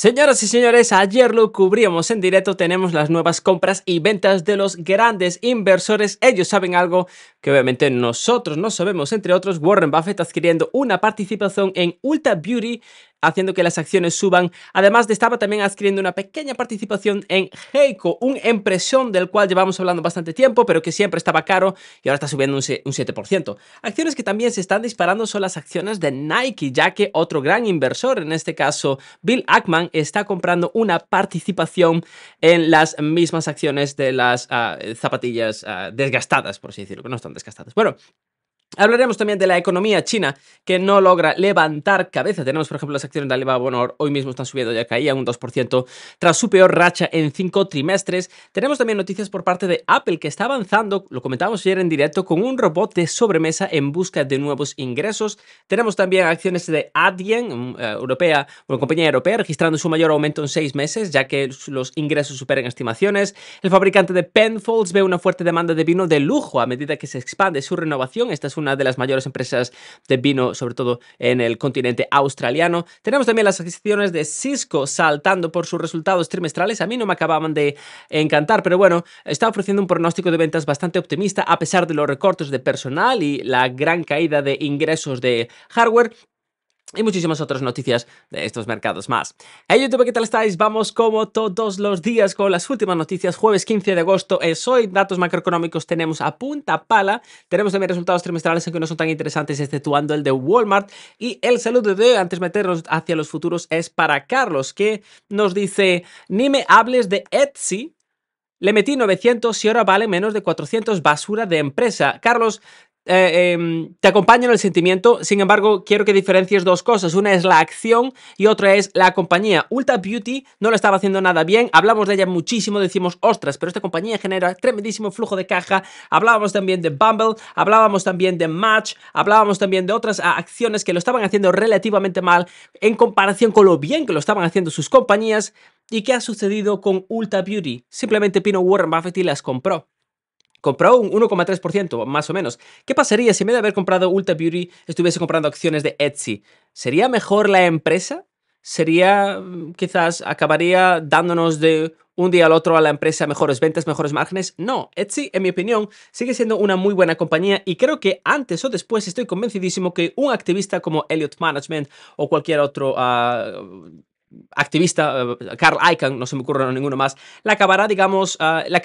Señoras y señores, ayer lo cubríamos en directo, tenemos las nuevas compras y ventas de los grandes inversores, ellos saben algo que obviamente nosotros no sabemos, entre otros Warren Buffett adquiriendo una participación en Ulta Beauty haciendo que las acciones suban. Además, estaba también adquiriendo una pequeña participación en Heiko, un impresión del cual llevamos hablando bastante tiempo, pero que siempre estaba caro y ahora está subiendo un 7%. Acciones que también se están disparando son las acciones de Nike, ya que otro gran inversor, en este caso Bill Ackman, está comprando una participación en las mismas acciones de las ah, zapatillas ah, desgastadas, por así decirlo, que no están desgastadas. Bueno, Hablaremos también de la economía china que no logra levantar cabeza. Tenemos, por ejemplo, las acciones de Alibaba Bonor. Hoy mismo están subiendo, ya caían un 2% tras su peor racha en cinco trimestres. Tenemos también noticias por parte de Apple que está avanzando, lo comentábamos ayer en directo, con un robot de sobremesa en busca de nuevos ingresos. Tenemos también acciones de Adyen, mm, eh, europea, una compañía europea, registrando su mayor aumento en seis meses, ya que los ingresos superan estimaciones. El fabricante de Penfolds ve una fuerte demanda de vino de lujo a medida que se expande su renovación. Esta una de las mayores empresas de vino, sobre todo en el continente australiano. Tenemos también las adquisiciones de Cisco saltando por sus resultados trimestrales. A mí no me acababan de encantar, pero bueno, está ofreciendo un pronóstico de ventas bastante optimista a pesar de los recortes de personal y la gran caída de ingresos de hardware y muchísimas otras noticias de estos mercados más. Hey YouTube, ¿qué tal estáis? Vamos como todos los días con las últimas noticias. Jueves 15 de agosto es hoy. Datos macroeconómicos tenemos a punta pala. Tenemos también resultados trimestrales que no son tan interesantes, exceptuando el de Walmart. Y el saludo de hoy, antes de meternos hacia los futuros, es para Carlos, que nos dice, ni me hables de Etsy, le metí 900 y ahora vale menos de 400 basura de empresa. Carlos, eh, em, te acompaño en el sentimiento, sin embargo, quiero que diferencies dos cosas. Una es la acción y otra es la compañía. Ulta Beauty no lo estaba haciendo nada bien, hablamos de ella muchísimo, decimos, ostras, pero esta compañía genera tremendísimo flujo de caja. Hablábamos también de Bumble, hablábamos también de Match, hablábamos también de otras ah, acciones que lo estaban haciendo relativamente mal en comparación con lo bien que lo estaban haciendo sus compañías. ¿Y qué ha sucedido con Ulta Beauty? Simplemente Pino Warren Buffett y las compró compró un 1,3% más o menos. ¿Qué pasaría si en vez de haber comprado Ulta Beauty estuviese comprando acciones de Etsy? ¿Sería mejor la empresa? ¿Sería mm, quizás acabaría dándonos de un día al otro a la empresa mejores ventas, mejores márgenes. No, Etsy, en mi opinión, sigue siendo una muy buena compañía y creo que antes o después estoy convencidísimo que un activista como Elliot Management o cualquier otro ah, activista, eh, Carl Icahn, no se me ocurre ninguno más, la acabará, digamos, ah, la,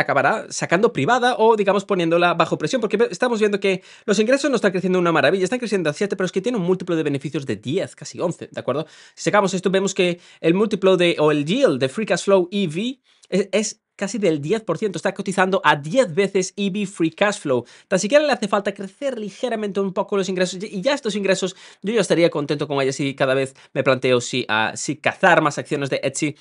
acabará sacando privada o, digamos, poniéndola bajo presión, porque estamos viendo que los ingresos no están creciendo una maravilla, están creciendo a 7, pero es que tiene un múltiplo de beneficios de 10, casi 11, ¿de acuerdo? Si sacamos esto, vemos que el múltiplo de, o el yield de Free Cash Flow EV e, es casi del 10%, está cotizando a 10 veces EV Free Cash Flow. Tan siquiera le hace falta crecer ligeramente un poco los ingresos y ya estos ingresos yo ya estaría contento con ella y cada vez me planteo si, ah, si cazar más acciones de Etsy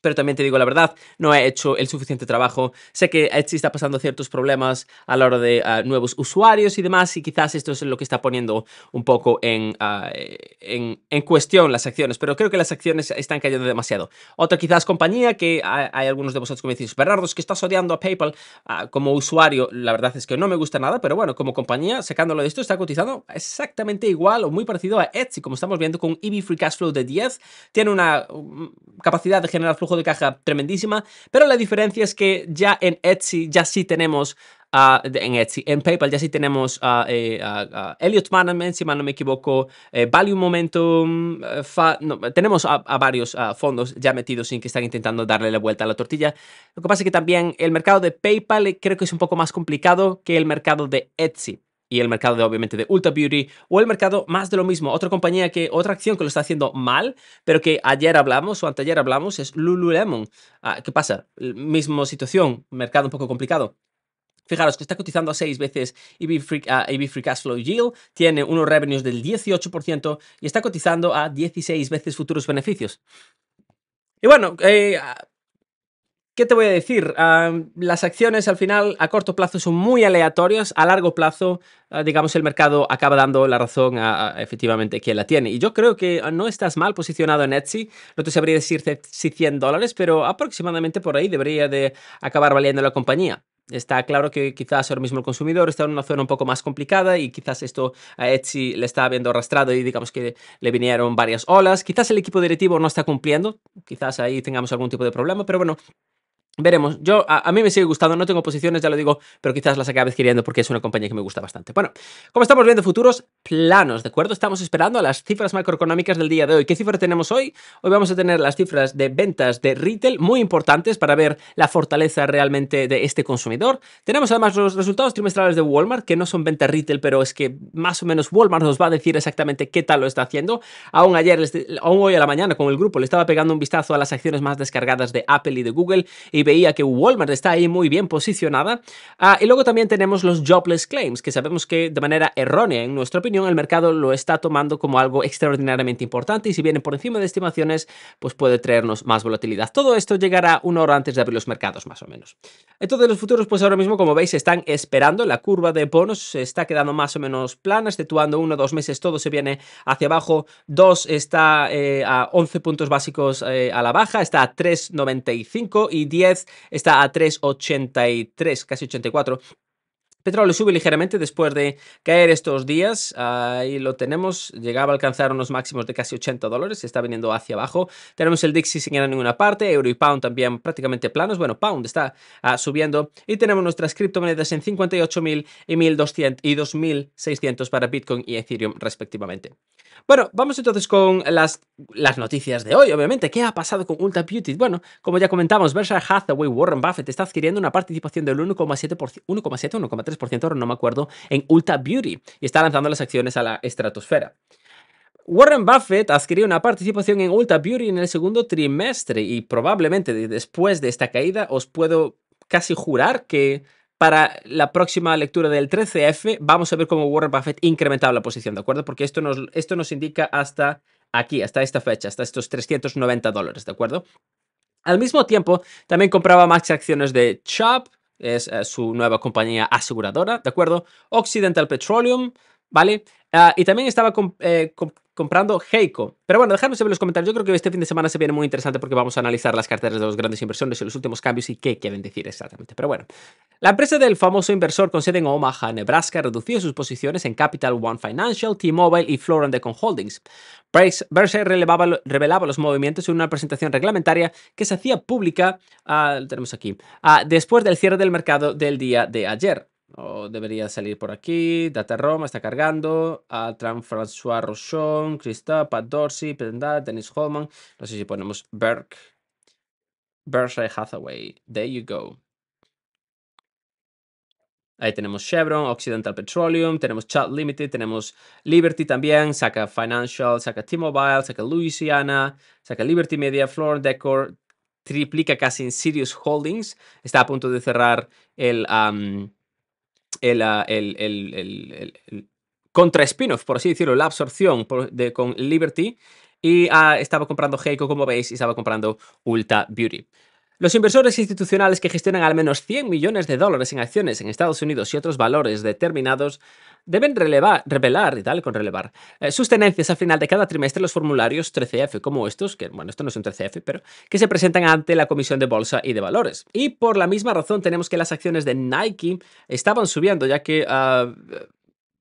pero también te digo la verdad, no he hecho el suficiente trabajo. Sé que Etsy eh, está pasando ciertos problemas a la hora de ah, nuevos usuarios y demás, y quizás esto es lo que está poniendo un poco ah, eh, en, en, cuestión las acciones, pero creo que las acciones están cayendo demasiado. Otra quizás compañía que hay, algunos de vosotros que me decís, Bernardo, es que estás odiando a PayPal ah, como usuario. La verdad es que no me gusta nada, pero bueno, como compañía, sacándolo de esto, está cotizando exactamente igual o muy parecido a Etsy, como estamos viendo con EB Free Cash Flow de 10. Tiene una mm, capacidad de generar flujo de caja tremendísima, pero la diferencia es que ya en Etsy ya sí tenemos ah, en Etsy. En PayPal ya sí tenemos a ah, eh, ah, Elliot Management, si mal no me equivoco, eh, Value Momentum, eh, tenemos a, varios fondos ya metidos sin que están intentando darle la vuelta a la tortilla. Lo que pasa es que también el mercado de PayPal creo que es un poco más complicado que el mercado de Etsy y el mercado obviamente de Ulta Beauty o el mercado más de lo mismo. Otra compañía que, otra acción que lo está haciendo mal, pero que ayer hablamos o anteayer hablamos es Lululemon. Ah, ¿Qué pasa? Mismo situación, mercado un poco complicado. Fijaros que está cotizando a 6 veces EB ah, Free, Cash Flow Yield, tiene unos revenues del 18% y está cotizando a 16 veces futuros beneficios. Y bueno, eh, ¿Qué te voy a decir? Ah, las acciones al final a corto plazo son muy aleatorias, a largo plazo, ah, digamos, el mercado acaba dando la razón a, efectivamente quien la tiene. Y yo creo que no estás mal posicionado en Etsy, no te sabría decir si 100 dólares, pero aproximadamente por ahí debería de acabar valiendo la compañía. Está claro que quizás ahora mismo el consumidor está en una zona un poco más complicada y quizás esto a Etsy le está viendo arrastrado y digamos que le vinieron varias olas. Quizás el equipo directivo no está cumpliendo, quizás ahí tengamos algún tipo de problema, pero bueno, Veremos, yo a, mí me sigue gustando, no tengo posiciones, ya lo digo, pero quizás las acabe adquiriendo porque es una compañía que me gusta bastante. Bueno, como estamos viendo futuros planos, ¿de acuerdo? Estamos esperando a las cifras macroeconómicas del día de hoy. ¿Qué cifras tenemos hoy? Hoy vamos a tener las cifras de ventas de retail muy importantes para ver la fortaleza realmente de este consumidor. Tenemos además los resultados trimestrales de Walmart, que no son ventas retail, pero es que más o menos Walmart nos va a decir exactamente qué tal lo está haciendo. Aún ayer, aún hoy a la mañana con el grupo, le estaba pegando un vistazo a las acciones más descargadas de Apple y de Google y veía que Walmart está ahí muy bien posicionada. Ah, y luego también tenemos los jobless claims, que sabemos que de manera errónea, en nuestra opinión, el mercado lo está tomando como algo extraordinariamente importante y si vienen por encima de estimaciones, pues puede traernos más volatilidad. Todo esto llegará una hora antes de abrir los mercados, más o menos. Entonces los futuros, pues ahora mismo, como veis, están esperando. La curva de bonos está quedando más o menos plana, exceptuando uno o dos meses, todo se viene hacia abajo. Dos está eh, a 11 puntos básicos eh, a la baja, está a 3,95 y 10 Está a 3,83, casi 84 petróleo sube ligeramente después de caer estos días. Ahí lo tenemos. Llegaba a alcanzar unos máximos de casi 80 dólares. Está viniendo hacia abajo. Tenemos el Dixie sin ir a ninguna parte. Euro y Pound también prácticamente planos. Bueno, Pound está ah, subiendo. Y tenemos nuestras criptomonedas en 58.000 y 1.200 y 2.600 para Bitcoin y Ethereum respectivamente. Bueno, vamos entonces con las, las noticias de hoy, obviamente. ¿Qué ha pasado con Ulta Beauty? Bueno, como ya comentamos, Berkshire Hathaway, Warren Buffett está adquiriendo una participación del 1,7%, 1,7, 1,3 3%, ahora no me acuerdo, en Ulta Beauty y está lanzando las acciones a la estratosfera. Warren Buffett adquirió una participación en Ulta Beauty en el segundo trimestre y probablemente después de esta caída os puedo casi jurar que para la próxima lectura del 13F vamos a ver cómo Warren Buffett incrementaba la posición, ¿de acuerdo? Porque esto nos, esto nos indica hasta aquí, hasta esta fecha, hasta estos 390 dólares, ¿de acuerdo? Al mismo tiempo, también compraba más acciones de Chubb, es eh, su nueva compañía aseguradora, ¿de acuerdo? Occidental Petroleum ¿vale? Ah, y también estaba eh, comprando Heiko. Pero bueno, dejadme saber en los comentarios. Yo creo que este fin de semana se viene muy interesante porque vamos a analizar las carteras de los grandes inversores y los últimos cambios y qué quieren decir exactamente. Pero bueno, la empresa del famoso inversor con sede en Omaha, Nebraska, redució sus posiciones en Capital One Financial, T-Mobile y and Decon Holdings. Price relevaba, revelaba los movimientos en una presentación reglamentaria que se hacía pública, ah, tenemos aquí, ah, después del cierre del mercado del día de ayer debería salir por aquí. Data Roma está cargando. Tran François Rochon, Christophe, Pat Dorsey, Dennis Holman. No sé si ponemos Burke. Berkshire Hathaway. There you go. Ahí tenemos Chevron, Occidental Petroleum, tenemos Chat Limited, tenemos Liberty también, saca Financial, saca T-Mobile, saca Louisiana, saca Liberty Media, Floor Decor, triplica casi en Sirius Holdings. Está a punto de cerrar el, Ah, el, el, contra spin-off, por así decirlo, la absorción de, con Liberty. Y ah, estaba comprando Heiko, como veis, y estaba comprando Ulta Beauty. Los inversores institucionales que gestionan al menos 100 millones de dólares en acciones en Estados Unidos y otros valores determinados Deben relevar, revelar y tal, con relevar, eh, sus tenencias al final de cada trimestre los formularios 13F, como estos, que bueno, esto no es un 13F, pero que se presentan ante la Comisión de Bolsa y de Valores. Y por la misma razón tenemos que las acciones de Nike estaban subiendo, ya que ah,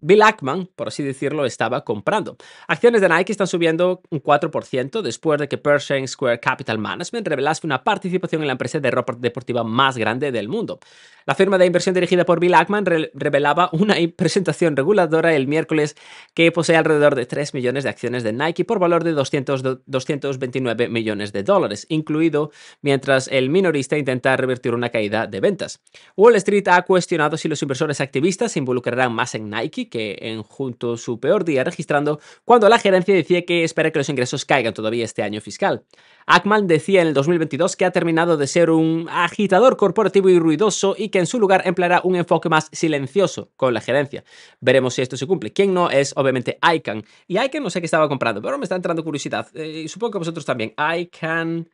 Bill Ackman, por así decirlo, estaba comprando. Acciones de Nike están subiendo un 4% después de que Pershing Square Capital Management revelase una participación en la empresa de ropa deportiva más grande del mundo. La firma de inversión dirigida por Bill Ackman revelaba una presentación reguladora el miércoles que posee alrededor de 3 millones de acciones de Nike por valor de 229 millones de dólares, incluido mientras el minorista intenta revertir una caída de ventas. Wall Street ha cuestionado si los inversores activistas se involucrarán más en Nike en junto su peor día registrando, cuando la gerencia decía que espera que los ingresos caigan todavía este año fiscal. Ackman decía en el 2022 que ha terminado de ser un agitador corporativo y ruidoso y que en su lugar empleará un enfoque más silencioso con la gerencia. Veremos si esto se cumple. ¿Quién no es, obviamente, ICANN. Y ICANN no sé qué estaba comprando, pero me está entrando curiosidad. Eh, y supongo que vosotros también. ICANN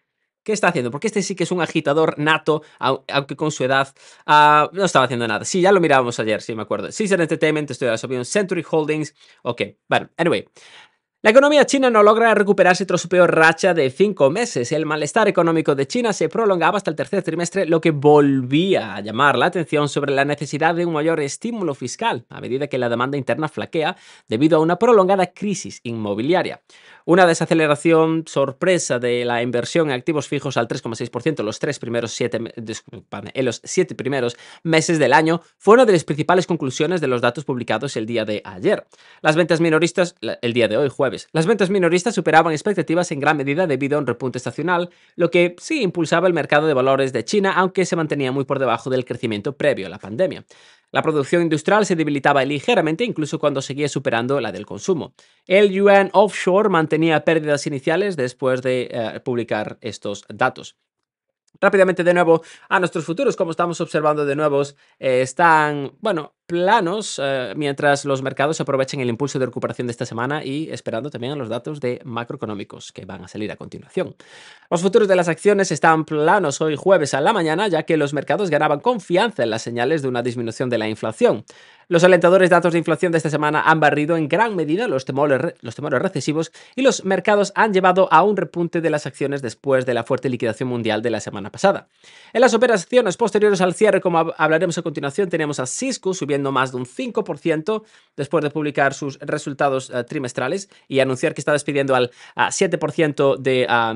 ¿Qué está haciendo? Porque este sí que es un agitador nato, aunque con su edad ah, no estaba haciendo nada. Sí, ya lo mirábamos ayer, sí, me acuerdo. Caesar Entertainment, estoy de las opiniones, Century Holdings. Ok, bueno, anyway. La economía china no logra recuperarse tras su peor racha de cinco meses. El malestar económico de China se prolongaba hasta el tercer trimestre, lo que volvía a llamar la atención sobre la necesidad de un mayor estímulo fiscal, a medida que la demanda interna flaquea debido a una prolongada crisis inmobiliaria. Una desaceleración sorpresa de la inversión en activos fijos al 3,6% en los primeros en los siete primeros meses del año fue una de las principales conclusiones de los datos publicados el día de ayer. Las ventas minoristas el día de hoy, jueves, las ventas minoristas superaban expectativas en gran medida debido a un repunte estacional, lo que sí impulsaba el mercado de valores de China, aunque se mantenía muy por debajo del crecimiento previo a la pandemia. La producción industrial se debilitaba ligeramente incluso cuando seguía superando la del consumo. El yuan offshore mantenía pérdidas iniciales después de eh, publicar estos datos rápidamente de nuevo a nuestros futuros, como estamos observando de nuevo, eh, están, bueno, planos eh, mientras los mercados aprovechen el impulso de recuperación de esta semana y esperando también a los datos de macroeconómicos que van a salir a continuación. Los futuros de las acciones están planos hoy jueves a la mañana ya que los mercados ganaban confianza en las señales de una disminución de la inflación. Los alentadores datos de inflación de esta semana han barrido en gran medida los temores, los temores recesivos y los mercados han llevado a un repunte de las acciones después de la fuerte liquidación mundial de la semana pasada. En las operaciones posteriores al cierre, como hablaremos a continuación, tenemos a Cisco subiendo más de un 5% después de publicar sus resultados eh, trimestrales y anunciar que está despidiendo al 7% ah,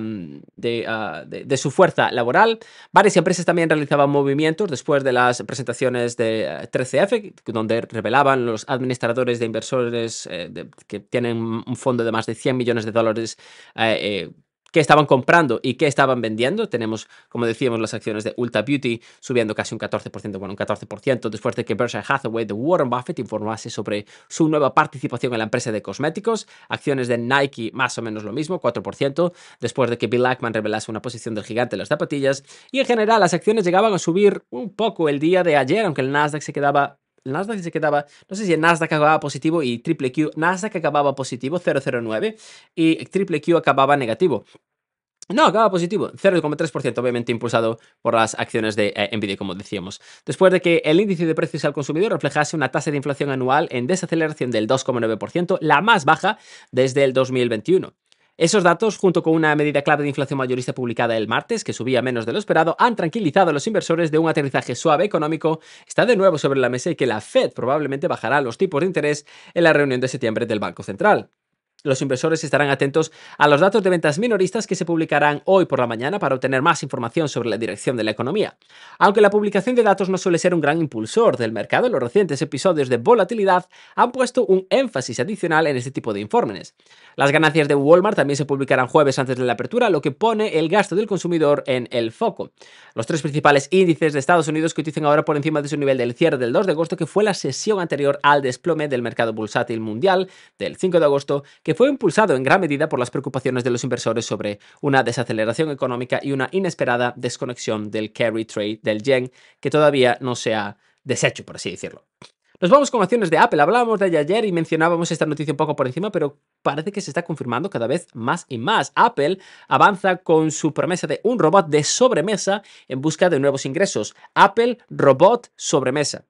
de, de, su fuerza laboral. Varias empresas también realizaban movimientos después de las presentaciones de 13F, eh, donde revelaban los administradores de inversores eh, que tienen un fondo de más de 100 millones de dólares qué estaban comprando y qué estaban vendiendo. Tenemos, como decíamos, las acciones de Ulta Beauty subiendo casi un 14%, bueno, un 14%, después de que Berkshire Hathaway de Warren Buffett informase sobre su nueva participación en la empresa de cosméticos. Acciones de Nike, más o menos lo mismo, 4%, después de que Bill Ackman revelase una posición del gigante en las zapatillas. Y en general, las acciones llegaban a subir un poco el día de ayer, aunque el Nasdaq se quedaba Nasdaq se quedaba, no sé si el Nasdaq acababa positivo y triple Q, Nasdaq acababa positivo 0,09 y triple Q acababa negativo. No, acababa positivo, 0,3%, obviamente impulsado por las acciones de eh, Nvidia, como decíamos. Después de que el índice de precios al consumidor reflejase una tasa de inflación anual en desaceleración del 2,9%, la más baja desde el 2021. Esos datos, junto con una medida clave de inflación mayorista publicada el martes, que subía menos de lo esperado, han tranquilizado a los inversores de un aterrizaje suave económico. Está de nuevo sobre la mesa y que la Fed probablemente bajará los tipos de interés en la reunión de septiembre del Banco Central. Los inversores estarán atentos a los datos de ventas minoristas que se publicarán hoy por la mañana para obtener más información sobre la dirección de la economía. Aunque la publicación de datos no suele ser un gran impulsor del mercado, los recientes episodios de volatilidad han puesto un énfasis adicional en este tipo de informes. Las ganancias de Walmart también se publicarán jueves antes de la apertura, lo que pone el gasto del consumidor en el foco. Los tres principales índices de Estados Unidos cotizan ahora por encima de su nivel del cierre del 2 de agosto, que fue la sesión anterior al desplome del mercado bursátil mundial del 5 de agosto, que fue impulsado en gran medida por las preocupaciones de los inversores sobre una desaceleración económica y una inesperada desconexión del carry trade del yen, que todavía no se ha deshecho, por así decirlo. Nos vamos con acciones de Apple. Hablábamos de ayer y mencionábamos esta noticia un poco por encima, pero parece que se está confirmando cada vez más y más. Apple avanza con su promesa de un robot de sobremesa en busca de nuevos ingresos. Apple Robot Sobremesa.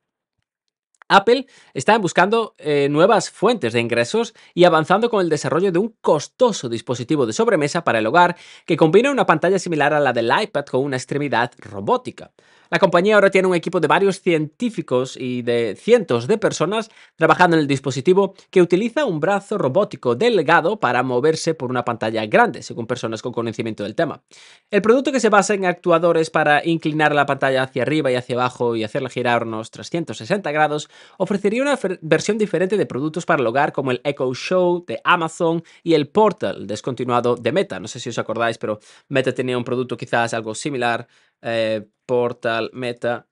Apple está buscando eh, nuevas fuentes de ingresos y avanzando con el desarrollo de un costoso dispositivo de sobremesa para el hogar que combina una pantalla similar a la del iPad con una extremidad robótica. La compañía ahora tiene un equipo de varios científicos y de cientos de personas trabajando en el dispositivo que utiliza un brazo robótico delgado para moverse por una pantalla grande, según personas con conocimiento del tema. El producto que se basa en actuadores para inclinar la pantalla hacia arriba y hacia abajo y hacerla girar unos 360 grados ofrecería una versión diferente de productos para el hogar como el Echo Show de Amazon y el Portal descontinuado de Meta. No sé si os acordáis, pero Meta tenía un producto quizás algo similar eh, portal, meta.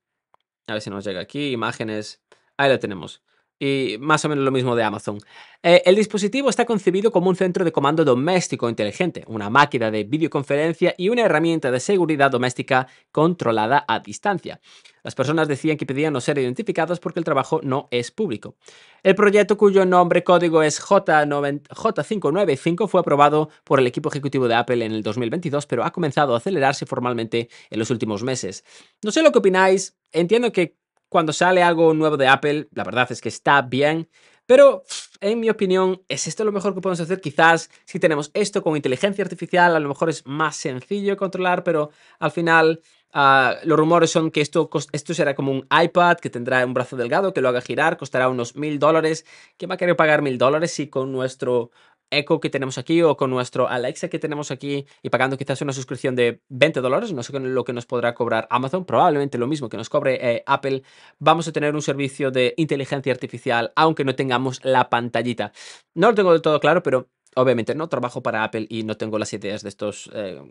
A ver si nos llega aquí, imágenes. Ahí la tenemos y más o menos lo mismo de Amazon. Eh, el dispositivo está concebido como un centro de comando doméstico inteligente, una máquina de videoconferencia y una herramienta de seguridad doméstica controlada a distancia. Las personas decían que pedían no ser identificadas porque el trabajo no es público. El proyecto cuyo nombre código es j J595 fue aprobado por el equipo ejecutivo de Apple en el 2022, pero ha comenzado a acelerarse formalmente en los últimos meses. No sé lo que opináis, entiendo que cuando sale algo nuevo de Apple, la verdad es que está bien, pero en mi opinión, ¿es esto lo mejor que podemos hacer? Quizás si tenemos esto con inteligencia artificial, a lo mejor es más sencillo controlar, pero al final ah, los rumores son que esto, esto será como un iPad que tendrá un brazo delgado que lo haga girar, costará unos mil dólares. ¿Quién va a querer pagar mil dólares si con nuestro Echo que tenemos aquí o con nuestro Alexa que tenemos aquí y pagando quizás una suscripción de 20 dólares, no sé lo que nos podrá cobrar Amazon, probablemente lo mismo que nos cobre eh, Apple, vamos a tener un servicio de inteligencia artificial aunque no tengamos la pantallita. No lo tengo del todo claro, pero obviamente no trabajo para Apple y no tengo las ideas de estos... Eh,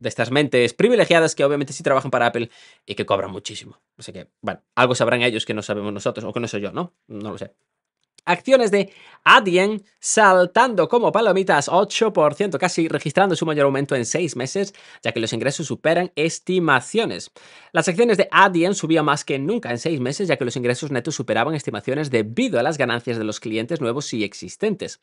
de estas mentes privilegiadas que obviamente sí trabajan para Apple y que cobran muchísimo. Así que, bueno, algo sabrán ellos que no sabemos nosotros, o que no soy yo, ¿no? No lo sé acciones de Adyen saltando como palomitas 8%, casi registrando su mayor aumento en 6 meses, ya que los ingresos superan estimaciones. Las acciones de Adyen subían más que nunca en 6 meses, ya que los ingresos netos superaban estimaciones debido a las ganancias de los clientes nuevos y existentes.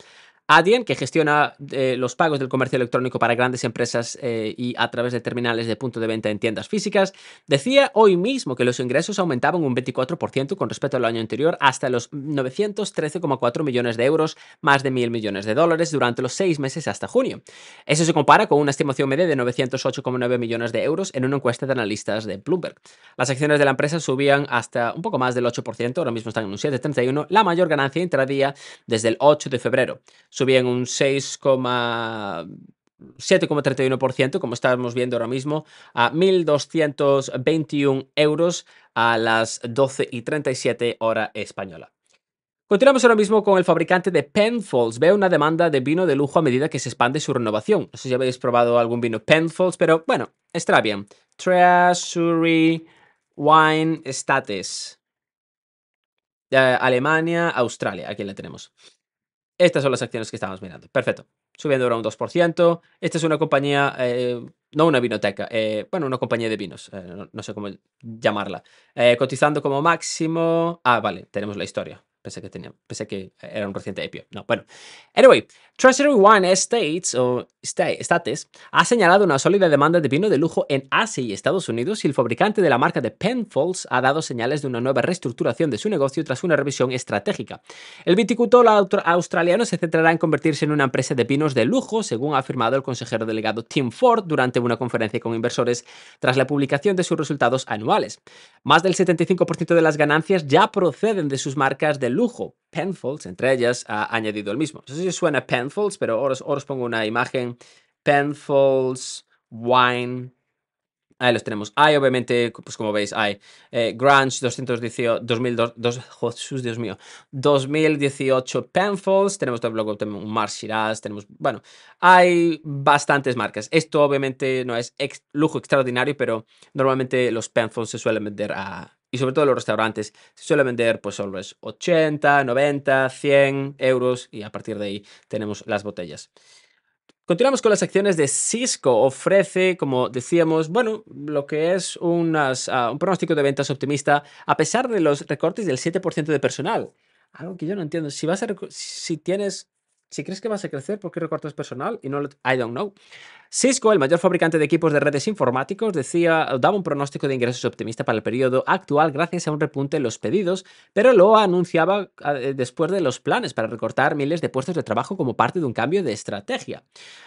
Adyen, que gestiona eh, los pagos del comercio electrónico para grandes empresas eh, y a través de terminales de punto de venta en tiendas físicas, decía hoy mismo que los ingresos aumentaban un 24% con respecto al año anterior hasta los 913,4 millones de euros, más de mil millones de dólares durante los seis meses hasta junio. Eso se compara con una estimación media de 908,9 millones de euros en una encuesta de analistas de Bloomberg. Las acciones de la empresa subían hasta un poco más del 8%, ahora mismo están en un 7,31, la mayor ganancia intradía desde el 8 de febrero subían un 6,7,31%, como estamos viendo ahora mismo, a 1.221 euros a las 12 y 37 hora española. Continuamos ahora mismo con el fabricante de Penfolds. Veo una demanda de vino de lujo a medida que se expande su renovación. No sé si habéis probado algún vino Penfolds, pero bueno, estará bien. Treasury Wine Status. Eh, Alemania, Australia, aquí la tenemos. Estas son las acciones que estábamos mirando. Perfecto. Subiendo ahora un 2%. Esta es una compañía, eh, no una vinoteca, eh, bueno, una compañía de vinos, eh, no, sé cómo llamarla. cotizando como máximo. Ah, vale, tenemos la historia. Pensé que, tenía, pensé que era un reciente epio. No, bueno. Anyway, Treasury Wine Estates o ha señalado una sólida demanda de vino de lujo en Asia y Estados Unidos y el fabricante de la marca de Penfolds ha dado señales de una nueva reestructuración de su negocio tras una revisión estratégica. El viticultor australiano se centrará en convertirse en una empresa de vinos de lujo, según ha afirmado el consejero delegado Tim Ford durante una conferencia con inversores tras la publicación de sus resultados anuales. Más del 75% de las ganancias ya proceden de sus marcas de lujo. Penfolds, entre ellas, ha añadido el mismo. No sé si suena Penfolds, pero ahora, os, pongo una imagen. Penfolds, Wine. Ahí los tenemos. Hay, obviamente, pues como veis, hay eh, Grunge 218, 2002, dos, Dios mío, 2018 Penfolds. Tenemos también un Mar Tenemos, bueno, hay bastantes marcas. Esto, obviamente, no es lujo extraordinario, pero normalmente los Penfolds se suelen vender a y sobre todo los restaurantes, se suele vender pues solo es 80, 90, 100 euros y a partir de ahí tenemos las botellas. Continuamos con las acciones de Cisco. Ofrece, como decíamos, bueno, lo que es unas, ah, un pronóstico de ventas optimista a pesar de los recortes del 7% de personal. Algo que yo no entiendo. Si, vas a si tienes si crees que vas a crecer, ¿por qué recortas personal? Y no lo... I don't know. Cisco, el mayor fabricante de equipos de redes informáticos, decía, daba un pronóstico de ingresos optimista para el periodo actual gracias a un repunte en los pedidos, pero lo anunciaba ah, eh, después de los planes para recortar miles de puestos de trabajo como parte de un cambio de estrategia.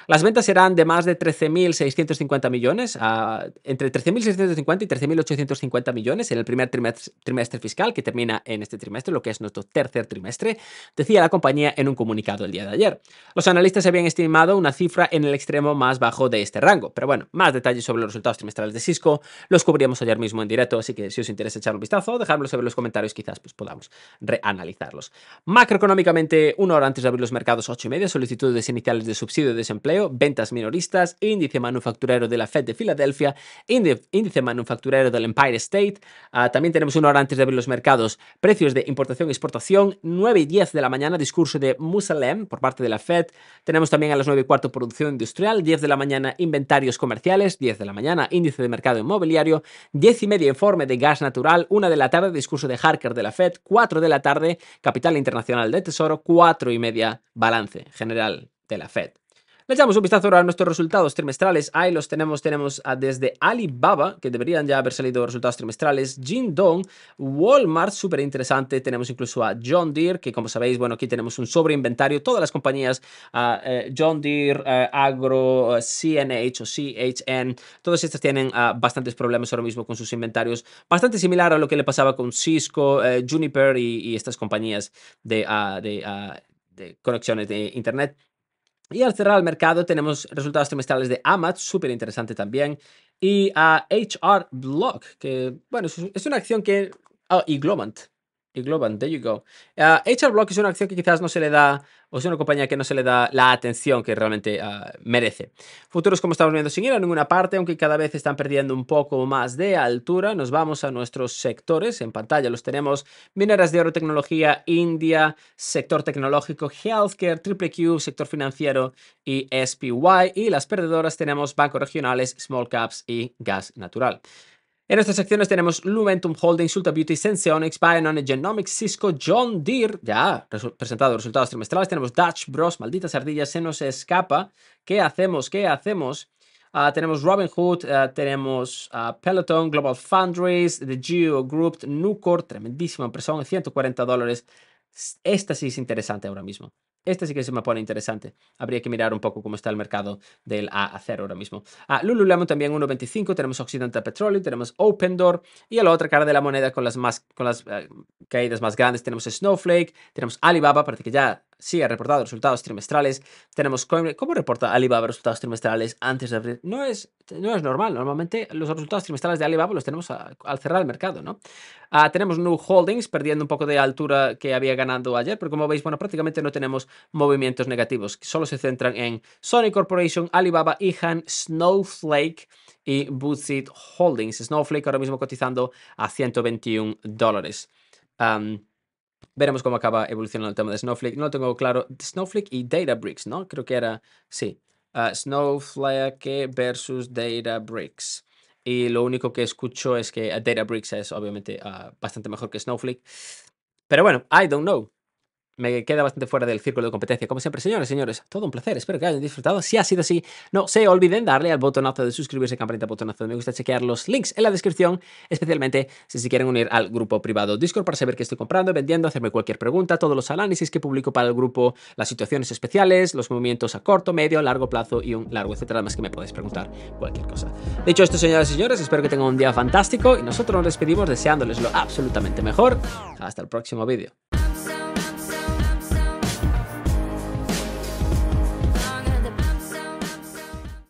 Las ventas serán de más de 13.650 millones, ah, entre 13.650 y 13.850 millones en el primer trimestre, trimestre fiscal que termina en este trimestre, lo que es nuestro tercer trimestre, decía la compañía en un comunicado el día de ayer. Los analistas habían estimado una cifra en el extremo más bajo de este rango. Pero bueno, más detalles sobre los resultados trimestrales de Cisco los cubríamos ayer mismo en directo, así que si os interesa echar un vistazo, dejármelo en los comentarios, quizás pues, podamos reanalizarlos. Macroeconómicamente, una hora antes de abrir los mercados, 8 y media, solicitudes iniciales de subsidio de desempleo, ventas minoristas, índice manufacturero de la Fed de Filadelfia, índice manufacturero del Empire State. Ah, también tenemos una hora antes de abrir los mercados, precios de importación y exportación, 9 y 10 de la mañana, discurso de Musalem por parte de la Fed. Tenemos también a las 9 y cuarto producción industrial, 10 de la mañana inventarios comerciales, 10 de la mañana índice de mercado inmobiliario, 10 y media informe de gas natural, 1 de la tarde discurso de Harker de la Fed, 4 de la tarde capital internacional de tesoro, 4 y media balance general de la Fed. Le echamos un vistazo ahora a nuestros resultados trimestrales. Ahí los tenemos, tenemos a desde Alibaba, que deberían ya haber salido resultados trimestrales, Jindong, Walmart, súper interesante. Tenemos incluso a John Deere, que como sabéis, bueno, aquí tenemos un sobreinventario. Todas las compañías, eh, John Deere, eh, Agro, CNH eh, o CHN, todas estas tienen ah, bastantes problemas ahora mismo con sus inventarios. Bastante similar a lo que le pasaba con Cisco, Juniper y, estas compañías de, ah, de, ah, de conexiones de Internet. Y al cerrar el mercado tenemos resultados trimestrales de AMAT, súper interesante también, y a HR Block, que bueno, es una acción que... Oh, y Glomant, Global, there you go. HR Block es una acción que quizás no se le da, o es una compañía que no se le da la atención que realmente ah, merece. Futuros como estamos viendo sin ir a ninguna parte, aunque cada vez están perdiendo un poco más de altura. Nos vamos a nuestros sectores, en pantalla los tenemos, mineras de oro, tecnología, India, sector tecnológico, healthcare, triple Q, sector financiero y SPY. Y las perdedoras tenemos bancos regionales, small caps y gas natural. En nuestras secciones tenemos Lumentum Holding, Sulta Beauty, Senseonics, Bionon, Genomics, Cisco, John Deere, ya presentado resultados trimestrales. Tenemos Dutch Bros, malditas ardillas, se nos escapa. ¿Qué hacemos? ¿Qué hacemos? Ah, tenemos Robinhood, Hood, ah, tenemos ah, Peloton, Global Foundries, The Geo Group, Nucor, tremendísima impresión, 140 dólares. Esta sí es interesante ahora mismo. Este sí que se me pone interesante. Habría que mirar un poco cómo está el mercado del A acero ahora mismo. Ah, Lululemon también 1.25, tenemos Occidental Petroleum, tenemos Open Door y a la otra cara de la moneda con las, más, con las eh, caídas más grandes tenemos Snowflake, tenemos Alibaba, parece que ya sí ha reportado resultados trimestrales. Tenemos ¿Cómo reporta Alibaba resultados trimestrales antes de abrir? No es, no es normal. Normalmente los resultados trimestrales de Alibaba los tenemos al cerrar el mercado, ¿no? Ah, tenemos New Holdings perdiendo un poco de altura que había ganado ayer, pero como veis, bueno, prácticamente no tenemos movimientos negativos. Solo se centran en Sony Corporation, Alibaba, Ihan, Snowflake y Bootseed Holdings. Snowflake ahora mismo cotizando a 121 dólares. Veremos cómo acaba evolucionando el tema de Snowflake. No lo tengo claro. Snowflake y Databricks, ¿no? Creo que era, sí. Ah, Snowflake versus Databricks. Y lo único que escucho es que ah, Databricks es obviamente ah, bastante mejor que Snowflake. Pero bueno, I don't know me queda bastante fuera del círculo de competencia. Como siempre, señores, señores, todo un placer. Espero que hayan disfrutado. Si ha sido así, no se olviden darle al botonazo de suscribirse, campanita, botonazo de me gusta, chequear los links en la descripción, especialmente si se quieren unir al grupo privado Discord para saber qué estoy comprando, vendiendo, hacerme cualquier pregunta, todos los análisis que publico para el grupo, las situaciones especiales, los movimientos a corto, medio, largo plazo y un largo, etcétera. Además que me podéis preguntar cualquier cosa. Dicho esto, señoras y señores, espero que tengan un día fantástico y nosotros nos despedimos deseándoles lo absolutamente mejor. Hasta el próximo vídeo.